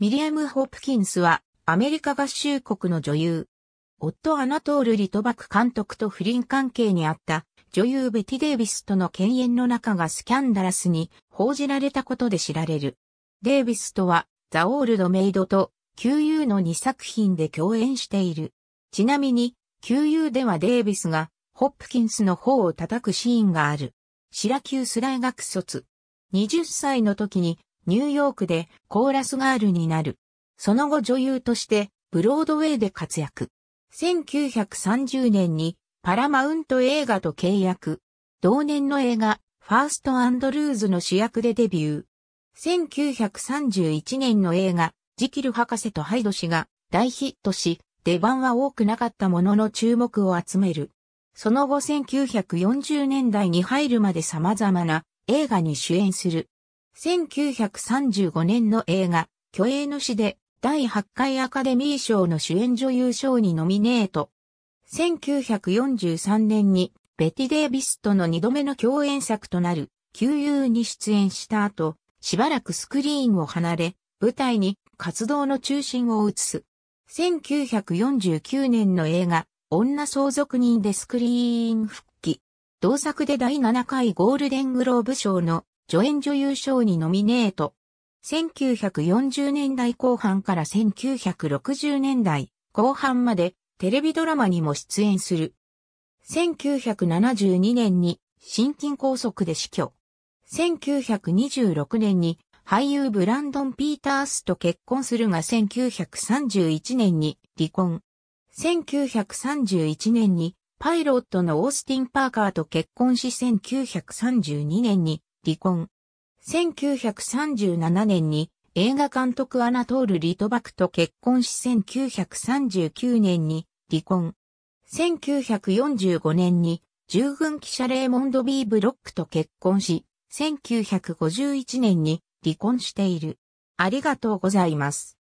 ミリアム・ホップキンスは、アメリカ合衆国の女優。夫アナトール・リトバク監督と不倫関係にあった女優ベティ・デイビスとの犬猿の仲がスキャンダラスに報じられたことで知られる。デイビスとはザ・オールド・メイドと QU の2作品で共演している。ちなみに QU ではデイビスがホップキンスの方を叩くシーンがある。シラキュース大学卒。20歳の時にニューヨークでコーラスガールになる。その後女優としてブロードウェイで活躍。1930年にパラマウント映画と契約。同年の映画、ファーストアンドルーズの主役でデビュー。1931年の映画、ジキル博士とハイド氏が大ヒットし、出番は多くなかったものの注目を集める。その後1940年代に入るまで様々な映画に主演する。1935年の映画、虚栄の詩で第8回アカデミー賞の主演女優賞にノミネート。1943年にベティ・デイビスとの2度目の共演作となる、旧友に出演した後、しばらくスクリーンを離れ、舞台に活動の中心を移す。1949年の映画、女相続人でスクリーン復帰。同作で第7回ゴールデングローブ賞の助演女優賞にノミネート。1940年代後半から1960年代後半までテレビドラマにも出演する。1972年に心筋梗塞で死去。1926年に俳優ブランドン・ピータースと結婚するが1931年に離婚。1931年にパイロットのオースティン・パーカーと結婚し1932年に離婚。1937年に映画監督アナトール・リトバクと結婚し1939年に離婚。1945年に従軍記者レーモンド・ビー・ブロックと結婚し、1951年に離婚している。ありがとうございます。